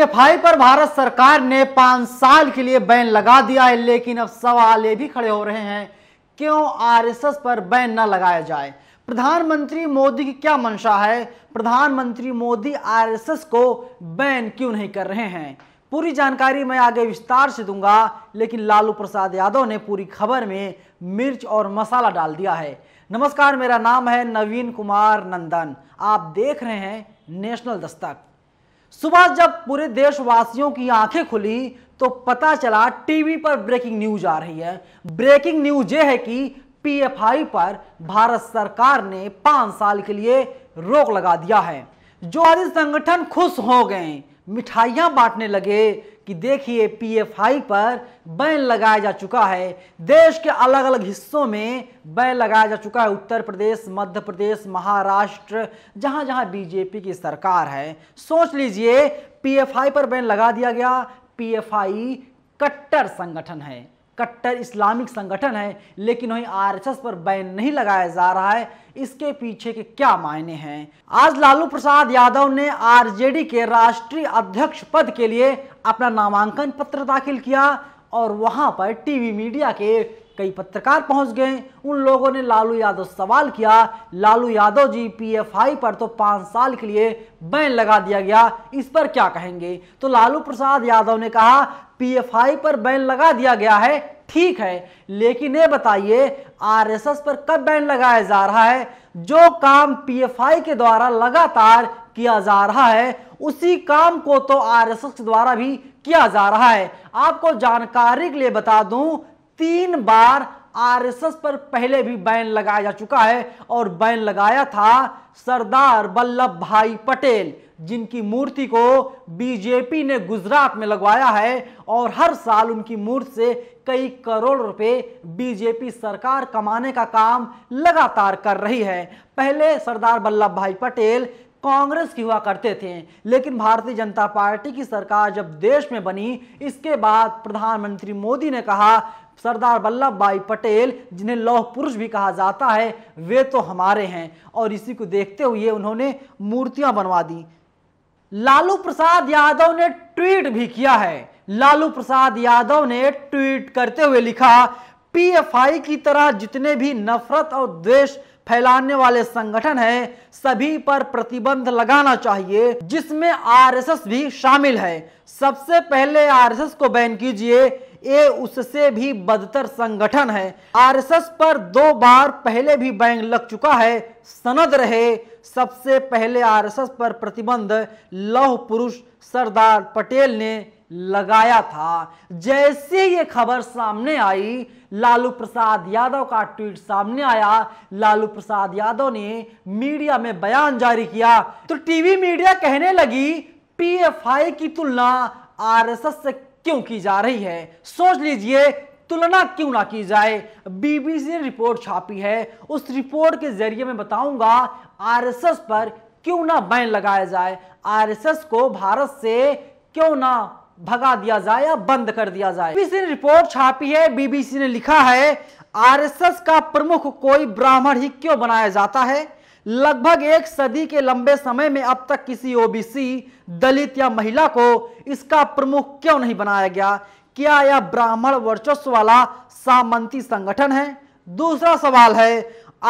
PFI पर भारत सरकार ने पांच साल के लिए बैन लगा दिया है लेकिन अब सवाल ये भी खड़े हो रहे हैं क्यों आरएसएस पर बैन न लगाया जाए प्रधानमंत्री मोदी की क्या मंशा है प्रधानमंत्री मोदी आरएसएस को बैन क्यों नहीं कर रहे हैं पूरी जानकारी मैं आगे विस्तार से दूंगा लेकिन लालू प्रसाद यादव ने पूरी खबर में मिर्च और मसाला डाल दिया है नमस्कार मेरा नाम है नवीन कुमार नंदन आप देख रहे हैं नेशनल दस्तक सुबह जब पूरे देशवासियों की आंखें खुली तो पता चला टीवी पर ब्रेकिंग न्यूज आ रही है ब्रेकिंग न्यूज ये है कि पीएफआई पर भारत सरकार ने पांच साल के लिए रोक लगा दिया है जो आदि संगठन खुश हो गए मिठाइयां बांटने लगे कि देखिए पीएफआई पर बैन लगाया जा चुका है देश के अलग अलग हिस्सों में बैन लगाया जा चुका है उत्तर प्रदेश मध्य प्रदेश महाराष्ट्र जहां जहां बीजेपी की सरकार है सोच लीजिए पीएफआई पर बैन लगा दिया गया पीएफआई कट्टर संगठन है कट्टर इस्लामिक संगठन है लेकिन वही आरएसएस पर बैन नहीं लगाया जा रहा है इसके पीछे के क्या मायने हैं आज लालू प्रसाद यादव ने आरजेडी के राष्ट्रीय अध्यक्ष पद के लिए अपना नामांकन पत्र दाखिल किया और वहां पर टीवी मीडिया के कई पत्रकार पहुंच गए उन लोगों ने लालू यादव सवाल किया लालू यादव जी पीएफआई पर तो पांच साल के लिए बैन लगा दिया गया इस पर क्या कहेंगे तो लालू प्रसाद यादव ने कहा पीएफआई पर बैन लगा दिया गया है ठीक है लेकिन ये बताइए आरएसएस पर कब बैन लगाया जा रहा है जो काम पीएफआई के द्वारा लगातार किया जा रहा है उसी काम को तो आरएसएस द्वारा भी किया जा रहा है आपको जानकारी के लिए बता दूं तीन बार आरएसएस पर पहले भी बैन लगाया जा चुका है और बैन लगाया था सरदार वल्लभ भाई पटेल जिनकी मूर्ति को बीजेपी ने गुजरात में लगवाया है और हर साल उनकी मूर्ति से कई करोड़ रुपए बीजेपी सरकार कमाने का काम लगातार कर रही है पहले सरदार वल्लभ भाई पटेल कांग्रेस की हुआ करते थे लेकिन भारतीय जनता पार्टी की सरकार जब देश में बनी इसके बाद प्रधानमंत्री मोदी ने कहा सरदार वल्लभ भाई पटेल जिन्हें लौह पुरुष भी कहा जाता है वे तो हमारे हैं और इसी को देखते हुए उन्होंने मूर्तियां बनवा दी लालू प्रसाद यादव ने ट्वीट भी किया है लालू प्रसाद यादव ने ट्वीट करते हुए लिखा पीएफआई की तरह जितने भी नफरत और द्वेष फैलाने वाले संगठन है सभी पर प्रतिबंध लगाना चाहिए जिसमें आरएसएस भी शामिल है सबसे पहले आरएसएस को बैन कीजिए ये उससे भी बदतर संगठन है आरएसएस पर दो बार पहले भी बैंग लग चुका है सनद रहे सबसे पहले आरएसएस पर प्रतिबंध लौह पुरुष सरदार पटेल ने लगाया था जैसे ये खबर सामने आई लालू प्रसाद यादव का ट्वीट सामने आया लालू प्रसाद यादव ने मीडिया में बयान जारी किया तो टीवी मीडिया कहने लगी पीएफआई की तुलना आरएसएस से क्यों की जा रही है सोच लीजिए तुलना क्यों ना की जाए बीबीसी ने रिपोर्ट छापी है उस रिपोर्ट के जरिए मैं बताऊंगा आरएसएस पर क्यों ना बैन लगाया जाए आरएसएस को भारत से क्यों ना भगा दिया जाए या बंद कर दिया जाए बीबीसी ने रिपोर्ट छापी है बीबीसी ने लिखा है आरएसएस का प्रमुख कोई ब्राह्मण ही क्यों बनाया जाता है लगभग एक सदी के लंबे समय में अब तक किसी ओबीसी दलित या महिला को इसका प्रमुख क्यों नहीं बनाया गया क्या यह ब्राह्मण वर्चस्व वाला सामंती संगठन है दूसरा सवाल है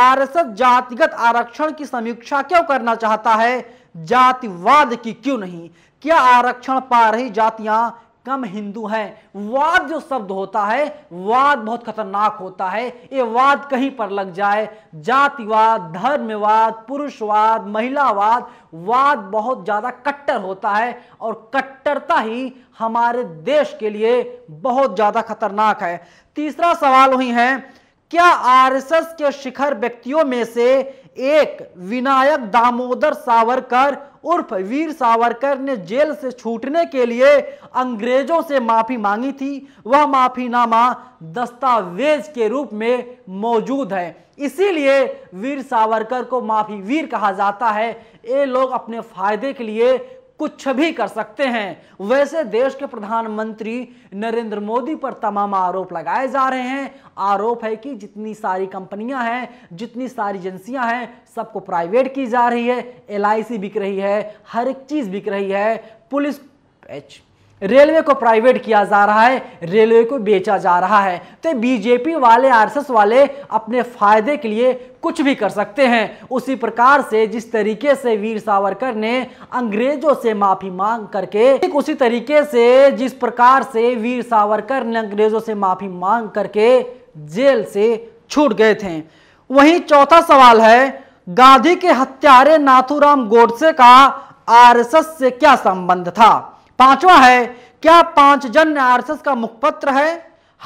आरएसएस जातिगत आरक्षण की समीक्षा क्यों करना चाहता है जातिवाद की क्यों नहीं क्या आरक्षण पा रही जातियां कम हिंदू हैं वाद जो शब्द होता है वाद बहुत खतरनाक होता है ये वाद कहीं पर लग जाए जातिवाद धर्मवाद पुरुषवाद महिलावाद वाद बहुत ज़्यादा कट्टर होता है और कट्टरता ही हमारे देश के लिए बहुत ज़्यादा खतरनाक है तीसरा सवाल वही है क्या आरएसएस के शिखर व्यक्तियों में से एक विनायक दामोदर सावरकर उर्फ वीर सावरकर ने जेल से छूटने के लिए अंग्रेजों से माफी मांगी थी वह माफीनामा दस्तावेज के रूप में मौजूद है इसीलिए वीर सावरकर को माफी वीर कहा जाता है ये लोग अपने फायदे के लिए कुछ भी कर सकते हैं वैसे देश के प्रधानमंत्री नरेंद्र मोदी पर तमाम आरोप लगाए जा रहे हैं आरोप है कि जितनी सारी कंपनियां हैं जितनी सारी एजेंसियां हैं सबको प्राइवेट की जा रही है एल बिक रही है हर एक चीज़ बिक रही है पुलिस एच रेलवे को प्राइवेट किया जा रहा है रेलवे को बेचा जा रहा है तो बीजेपी वाले आरएसएस वाले अपने फायदे के लिए कुछ भी कर सकते हैं उसी प्रकार से जिस तरीके से वीर सावरकर ने अंग्रेजों से माफी मांग करके ठीक उसी तरीके से जिस प्रकार से वीर सावरकर ने अंग्रेजों से माफी मांग करके जेल से छूट गए थे वहीं चौथा सवाल है गांधी के हत्यारे नाथुराम गोडसे का आरएसएस से क्या संबंध था पांचवा है क्या पांच जन आरएसएस का मुखपत्र है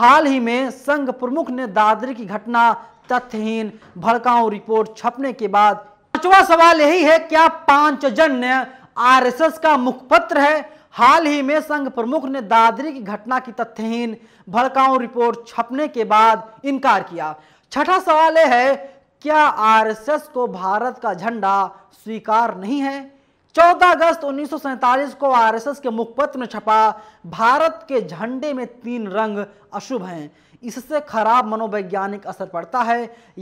हाल ही में संघ प्रमुख ने दादरी की घटना तथ्यहीन भड़काऊ रिपोर्ट छपने के बाद पांचवा सवाल यही है क्या पांच जन आरएसएस का मुखपत्र है हाल ही में संघ प्रमुख ने दादरी की घटना की तथ्यहीन भड़काऊ रिपोर्ट छपने के बाद इनकार किया छठा सवाल यह है क्या आरएसएस को भारत का झंडा स्वीकार नहीं है 14 अगस्त उन्नीस को आरएसएस के मुखपत्र में छपा भारत के झंडे में तीन रंग अशुभ हैं इससे खराब मनोवैज्ञानिक असर पड़ता है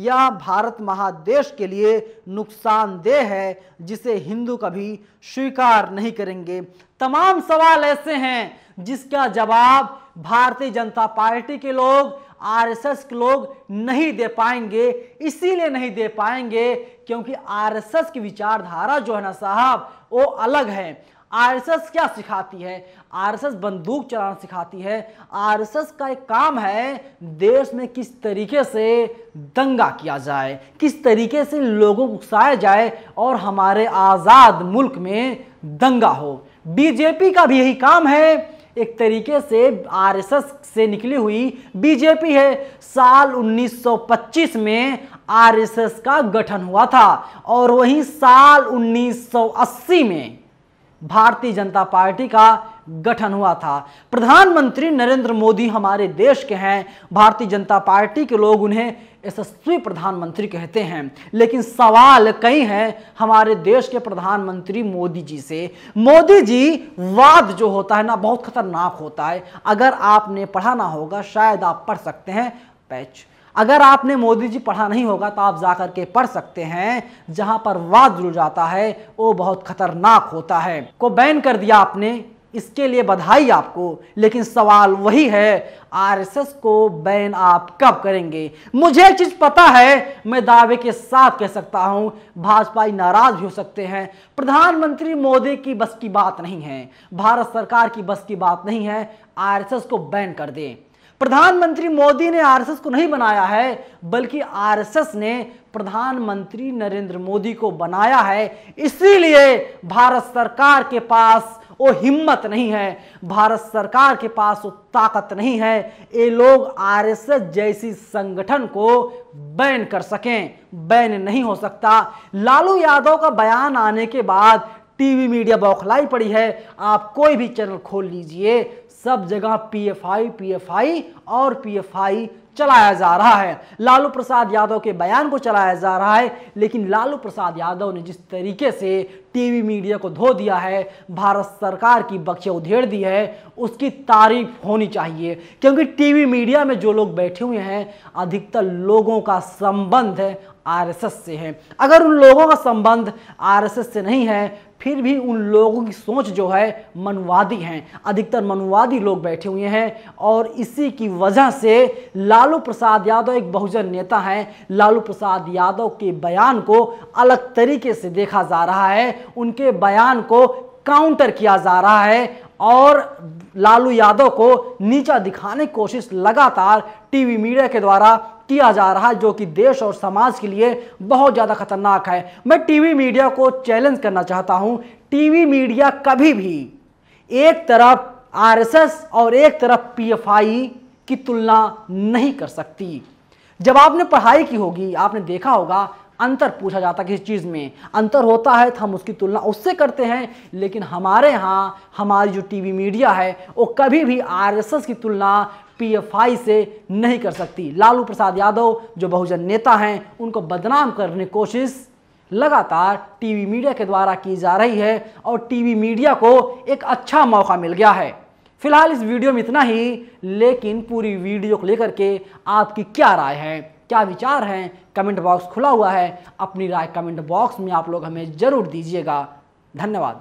यह भारत महादेश के लिए नुकसानदेह है जिसे हिंदू कभी स्वीकार नहीं करेंगे तमाम सवाल ऐसे हैं जिसका जवाब भारतीय जनता पार्टी के लोग आरएसएस के लोग नहीं दे पाएंगे इसीलिए नहीं दे पाएंगे क्योंकि आरएसएस की विचारधारा जो है ना साहब वो अलग है आरएसएस क्या सिखाती है आरएसएस बंदूक चलाना सिखाती है आरएसएस का एक काम है देश में किस तरीके से दंगा किया जाए किस तरीके से लोगों को उकसाया जाए और हमारे आज़ाद मुल्क में दंगा हो बीजेपी का भी यही काम है एक तरीके से आरएसएस से निकली हुई बीजेपी है साल 1925 में आरएसएस का गठन हुआ था और वहीं साल 1980 में भारतीय जनता पार्टी का गठन हुआ था प्रधानमंत्री नरेंद्र मोदी हमारे देश के हैं भारतीय जनता पार्टी के लोग उन्हें यशस्वी प्रधानमंत्री कहते हैं लेकिन सवाल कई हैं हमारे देश के प्रधानमंत्री मोदी जी से मोदी जी वाद जो होता है ना बहुत खतरनाक होता है अगर आपने पढ़ा ना होगा शायद आप पढ़ सकते हैं पैच अगर आपने मोदी जी पढ़ा नहीं होगा तो आप जाकर के पढ़ सकते हैं जहां पर वाद जुड़ जाता है वो बहुत खतरनाक होता है को बैन कर दिया आपने इसके लिए बधाई आपको लेकिन सवाल वही है आरएसएस को बैन आप कब करेंगे मुझे एक चीज पता है मैं दावे के साथ कह सकता हूं भाजपा नाराज भी हो सकते हैं प्रधानमंत्री मोदी की बस की बात नहीं है भारत सरकार की बस की बात नहीं है आरएसएस को बैन कर दें प्रधानमंत्री मोदी ने आरएसएस को नहीं बनाया है बल्कि आरएसएस ने प्रधानमंत्री नरेंद्र मोदी को बनाया है इसीलिए भारत सरकार के पास वो हिम्मत नहीं है भारत सरकार के पास वो ताकत नहीं है ये लोग आरएसएस जैसी संगठन को बैन कर सकें बैन नहीं हो सकता लालू यादव का बयान आने के बाद टीवी मीडिया बौखलाई पड़ी है आप कोई भी चैनल खोल लीजिए सब जगह पीएफआई पीएफआई और पीएफआई चलाया जा रहा है लालू प्रसाद यादव के बयान को चलाया जा रहा है लेकिन लालू प्रसाद यादव ने जिस तरीके से टीवी मीडिया को धो दिया है भारत सरकार की बख्शे उधेड़ दी है उसकी तारीफ होनी चाहिए क्योंकि टीवी मीडिया में जो लोग बैठे हुए हैं अधिकतर लोगों का संबंध आरएसएस से है अगर उन लोगों का संबंध आरएसएस से नहीं है फिर भी उन लोगों की सोच जो है मनुवादी हैं अधिकतर मनुवादी लोग बैठे हुए हैं और इसी की वजह से लालू प्रसाद यादव एक बहुजन नेता हैं लालू प्रसाद यादव के बयान को अलग तरीके से देखा जा रहा है उनके बयान को काउंटर किया जा रहा है और लालू यादव को नीचा दिखाने की कोशिश लगातार टीवी मीडिया के द्वारा किया जा रहा है जो कि देश और समाज के लिए बहुत ज़्यादा खतरनाक है मैं टीवी मीडिया को चैलेंज करना चाहता हूँ टीवी मीडिया कभी भी एक तरफ आरएसएस और एक तरफ पीएफआई की तुलना नहीं कर सकती जब आपने पढ़ाई की होगी आपने देखा होगा अंतर पूछा जाता किसी चीज़ में अंतर होता है तो हम उसकी तुलना उससे करते हैं लेकिन हमारे यहां हमारी जो टीवी मीडिया है वो कभी भी आरएसएस की तुलना पीएफआई से नहीं कर सकती लालू प्रसाद यादव जो बहुजन नेता हैं उनको बदनाम करने की कोशिश लगातार टीवी मीडिया के द्वारा की जा रही है और टीवी मीडिया को एक अच्छा मौका मिल गया है फिलहाल इस वीडियो में इतना ही लेकिन पूरी वीडियो को लेकर के आपकी क्या राय है क्या विचार हैं कमेंट बॉक्स खुला हुआ है अपनी राय कमेंट बॉक्स में आप लोग हमें ज़रूर दीजिएगा धन्यवाद